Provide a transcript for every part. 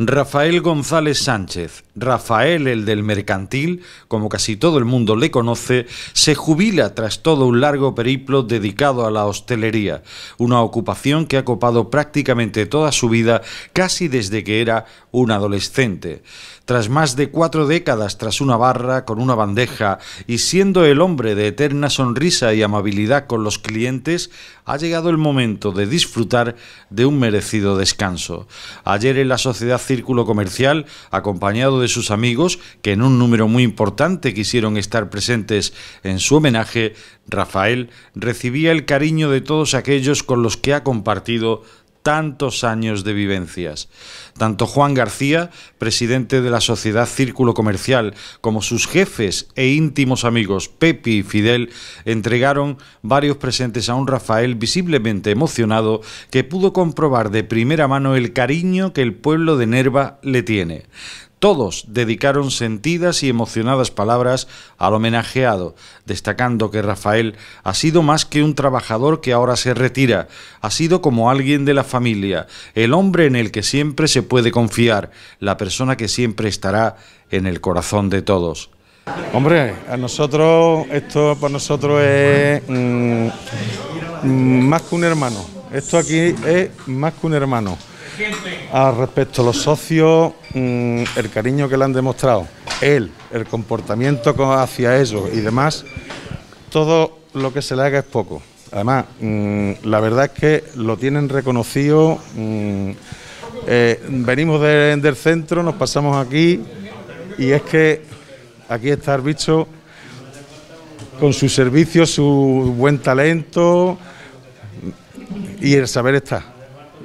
Rafael González Sánchez, Rafael, el del mercantil, como casi todo el mundo le conoce, se jubila tras todo un largo periplo dedicado a la hostelería, una ocupación que ha copado prácticamente toda su vida, casi desde que era un adolescente. Tras más de cuatro décadas tras una barra, con una bandeja, y siendo el hombre de eterna sonrisa y amabilidad con los clientes, ha llegado el momento de disfrutar de un merecido descanso. Ayer en la Sociedad Círculo Comercial, acompañado de sus amigos, que en un número muy importante quisieron estar presentes en su homenaje, Rafael recibía el cariño de todos aquellos con los que ha compartido tantos años de vivencias. Tanto Juan García, presidente de la Sociedad Círculo Comercial, como sus jefes e íntimos amigos Pepi y Fidel entregaron varios presentes a un Rafael visiblemente emocionado que pudo comprobar de primera mano el cariño que el pueblo de Nerva le tiene. Todos dedicaron sentidas y emocionadas palabras al homenajeado, destacando que Rafael ha sido más que un trabajador que ahora se retira, ha sido como alguien de la familia, el hombre en el que siempre se puede confiar, la persona que siempre estará en el corazón de todos. Hombre, a nosotros, esto para nosotros es mm, mm, más que un hermano, esto aquí es más que un hermano al ah, respecto. Los socios, mm, el cariño que le han demostrado, él, el comportamiento hacia ellos y demás, todo lo que se le haga es poco. Además, mm, la verdad es que lo tienen reconocido. Mm, eh, venimos del centro, nos pasamos aquí y es que aquí está el bicho con su servicio, su buen talento y el saber está.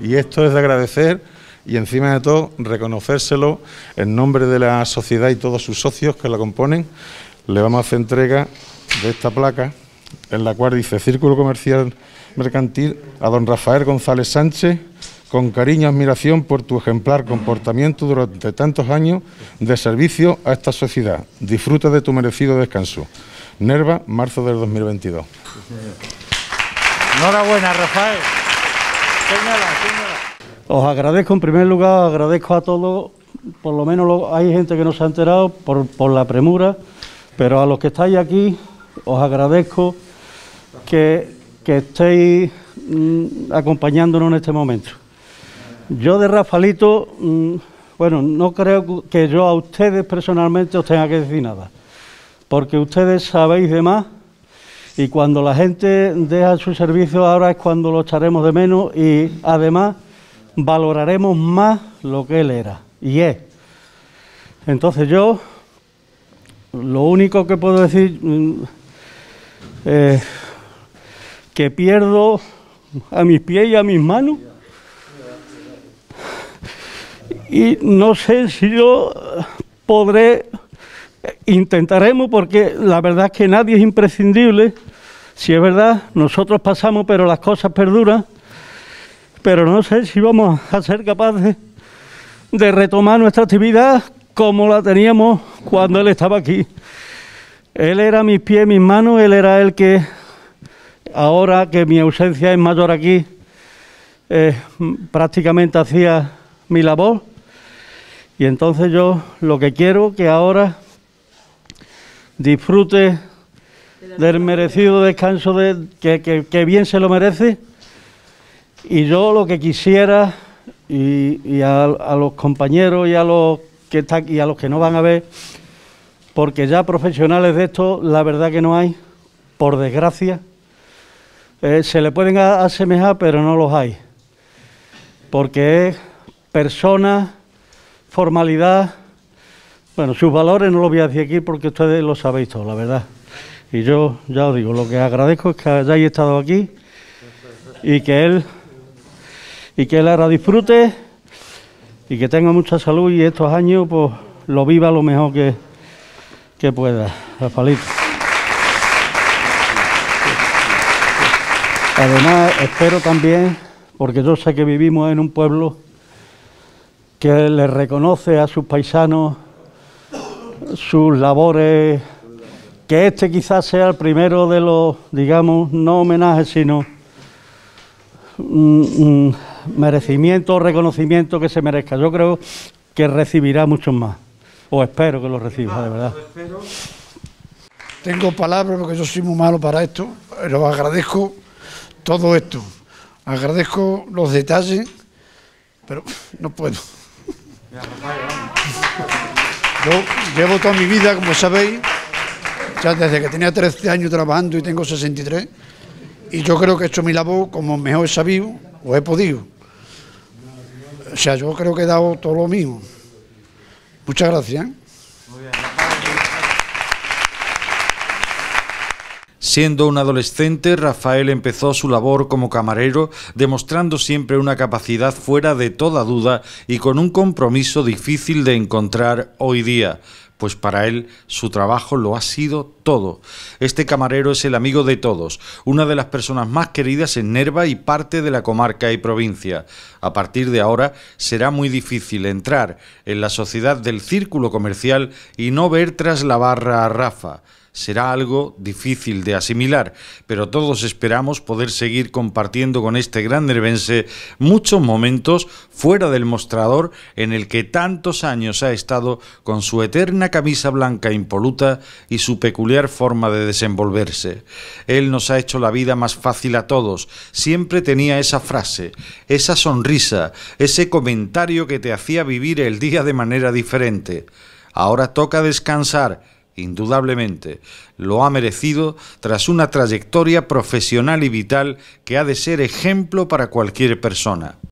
Y esto es de agradecer y encima de todo reconocérselo en nombre de la sociedad y todos sus socios que la componen. Le vamos a hacer entrega de esta placa en la cual dice Círculo Comercial Mercantil a don Rafael González Sánchez, con cariño y admiración por tu ejemplar comportamiento durante tantos años de servicio a esta sociedad. Disfruta de tu merecido descanso. Nerva, marzo del 2022. Enhorabuena, Rafael. Os agradezco, en primer lugar, agradezco a todos, por lo menos hay gente que no se ha enterado por, la premura, pero a los que estáis aquí, os agradezco que, estéis mm, acompañándonos en este momento. Yo de Rafalito, mm, bueno, no creo que yo a ustedes personalmente os tenga que decir nada, porque ustedes sabéis de más y cuando la gente deja su servicio, ahora es cuando lo echaremos de menos y además valoraremos más lo que él era y es. Entonces yo, lo único que puedo decir, mm, es eh, que pierdo a mis pies y a mis manos. Y no sé si yo podré Intentaremos porque la verdad es que nadie es imprescindible. Si es verdad, nosotros pasamos, pero las cosas perduran. Pero no sé si vamos a ser capaces de retomar nuestra actividad como la teníamos cuando él estaba aquí. Él era mis pies, mis manos, él era el que ahora que mi ausencia es mayor aquí, eh, prácticamente hacía mi labor. Y entonces yo lo que quiero que ahora disfrute del merecido descanso de, que, bien se lo merece. Y yo lo que quisiera, y, a, los compañeros y a los que están y a los que no van a ver, porque ya profesionales de esto, la verdad que no hay, por desgracia. Eh, se le pueden asemejar, pero no los hay. Porque es persona, formalidad, bueno, sus valores no los voy a decir aquí porque ustedes lo sabéis todos la verdad. Y yo ya os digo, lo que agradezco es que hayáis estado aquí y que él y que él ahora disfrute y que tenga mucha salud y estos años pues lo viva lo mejor que, que pueda. Rafaelito. Además, espero también, porque yo sé que vivimos en un pueblo que le reconoce a sus paisanos sus labores, que este quizás sea el primero de los, digamos, no homenajes, sino merecimiento o reconocimiento que se merezca. Yo creo que recibirá muchos más, o espero que lo reciba, de verdad. Tengo palabras porque yo soy muy malo para esto, pero agradezco todo esto. Agradezco los detalles, pero no puedo. Yo llevo toda mi vida, como sabéis, ya desde que tenía 13 años trabajando y tengo 63, y yo creo que he hecho mi labor como mejor he sabido o he podido. O sea, yo creo que he dado todo lo mismo. Muchas gracias. ¿eh? Siendo un adolescente, Rafael empezó su labor como camarero, demostrando siempre una capacidad fuera de toda duda y con un compromiso difícil de encontrar hoy día pues para él su trabajo lo ha sido todo. Este camarero es el amigo de todos, una de las personas más queridas en Nerva y parte de la comarca y provincia. A partir de ahora será muy difícil entrar en la sociedad del círculo comercial y no ver tras la barra a Rafa será algo difícil de asimilar, pero todos esperamos poder seguir compartiendo con este gran nervense muchos momentos fuera del mostrador en el que tantos años ha estado con su eterna camisa blanca impoluta y su peculiar forma de desenvolverse. Él nos ha hecho la vida más fácil a todos, siempre tenía esa frase, esa sonrisa, ese comentario que te hacía vivir el día de manera diferente. Ahora toca descansar, indudablemente, lo ha merecido tras una trayectoria profesional y vital que ha de ser ejemplo para cualquier persona.